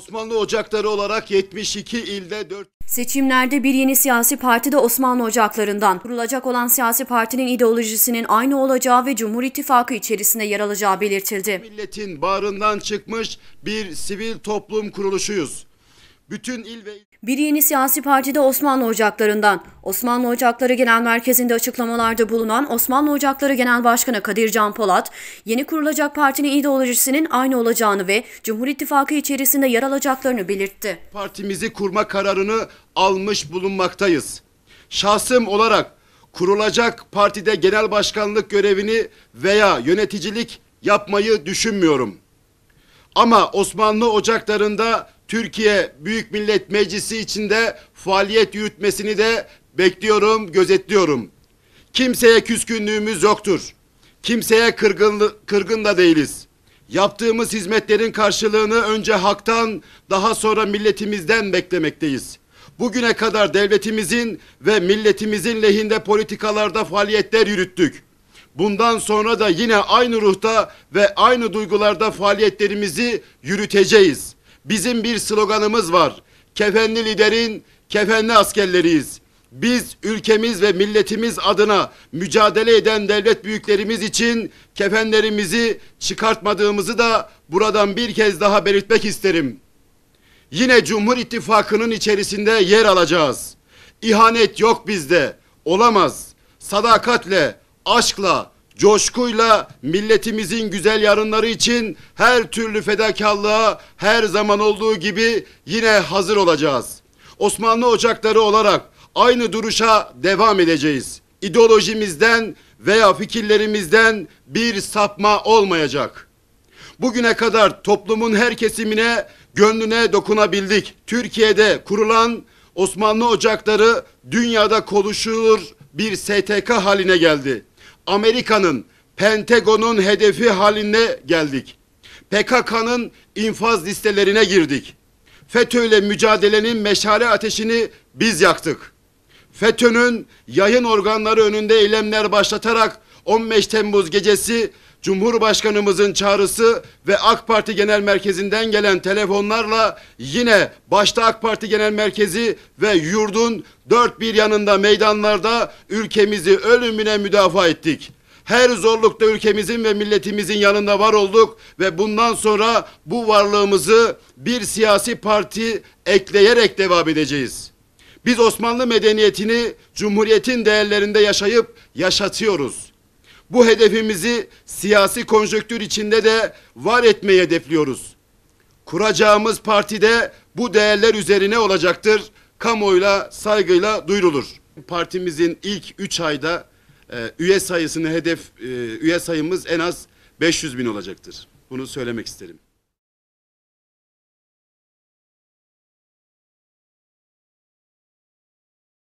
Osmanlı Ocakları olarak 72 ilde 4 Seçimlerde bir yeni siyasi parti de Osmanlı Ocaklarından. Kurulacak olan siyasi partinin ideolojisinin aynı olacağı ve Cumhur İttifakı içerisinde yer alacağı belirtildi. Milletin bağrından çıkmış bir sivil toplum kuruluşuyuz bütün il ve... Bir yeni siyasi partide Osmanlı Ocakları'ndan. Osmanlı Ocakları Genel Merkezi'nde açıklamalarda bulunan Osmanlı Ocakları Genel Başkanı Kadir Can Polat, yeni kurulacak partinin ideolojisinin aynı olacağını ve Cumhur İttifakı içerisinde yer alacaklarını belirtti. Partimizi kurma kararını almış bulunmaktayız. Şahsım olarak kurulacak partide genel başkanlık görevini veya yöneticilik yapmayı düşünmüyorum. Ama Osmanlı Ocakları'nda Türkiye Büyük Millet Meclisi içinde faaliyet yürütmesini de bekliyorum, gözetliyorum. Kimseye küskünlüğümüz yoktur. Kimseye kırgın, kırgın da değiliz. Yaptığımız hizmetlerin karşılığını önce haktan, daha sonra milletimizden beklemekteyiz. Bugüne kadar devletimizin ve milletimizin lehinde politikalarda faaliyetler yürüttük. Bundan sonra da yine aynı ruhta ve aynı duygularda faaliyetlerimizi yürüteceğiz.'' Bizim bir sloganımız var. Kefenli liderin kefenli askerleriyiz. Biz ülkemiz ve milletimiz adına mücadele eden devlet büyüklerimiz için kefenlerimizi çıkartmadığımızı da buradan bir kez daha belirtmek isterim. Yine Cumhur İttifakı'nın içerisinde yer alacağız. İhanet yok bizde. Olamaz. Sadakatle, aşkla, coşkuyla milletimizin güzel yarınları için her türlü fedakarlığa her zaman olduğu gibi yine hazır olacağız. Osmanlı Ocakları olarak aynı duruşa devam edeceğiz. İdeolojimizden veya fikirlerimizden bir sapma olmayacak. Bugüne kadar toplumun her kesimine, gönlüne dokunabildik. Türkiye'de kurulan Osmanlı Ocakları dünyada konuşulur bir STK haline geldi. Amerika'nın, Pentagon'un hedefi haline geldik. PKK'nın infaz listelerine girdik. FETÖ'yle mücadelenin meşale ateşini biz yaktık. FETÖ'nün yayın organları önünde eylemler başlatarak 15 Temmuz gecesi Cumhurbaşkanımızın çağrısı ve AK Parti Genel Merkezi'nden gelen telefonlarla yine başta AK Parti Genel Merkezi ve yurdun dört bir yanında meydanlarda ülkemizi ölümüne müdafaa ettik. Her zorlukta ülkemizin ve milletimizin yanında var olduk ve bundan sonra bu varlığımızı bir siyasi parti ekleyerek devam edeceğiz. Biz Osmanlı medeniyetini Cumhuriyet'in değerlerinde yaşayıp yaşatıyoruz. Bu hedefimizi siyasi konjöktür içinde de var etmeyi hedefliyoruz. Kuracağımız parti de bu değerler üzerine olacaktır. Kamuoyuyla saygıyla duyurulur. Partimizin ilk üç ayda e, üye sayısını hedef e, üye sayımız en az 500 bin olacaktır. Bunu söylemek isterim.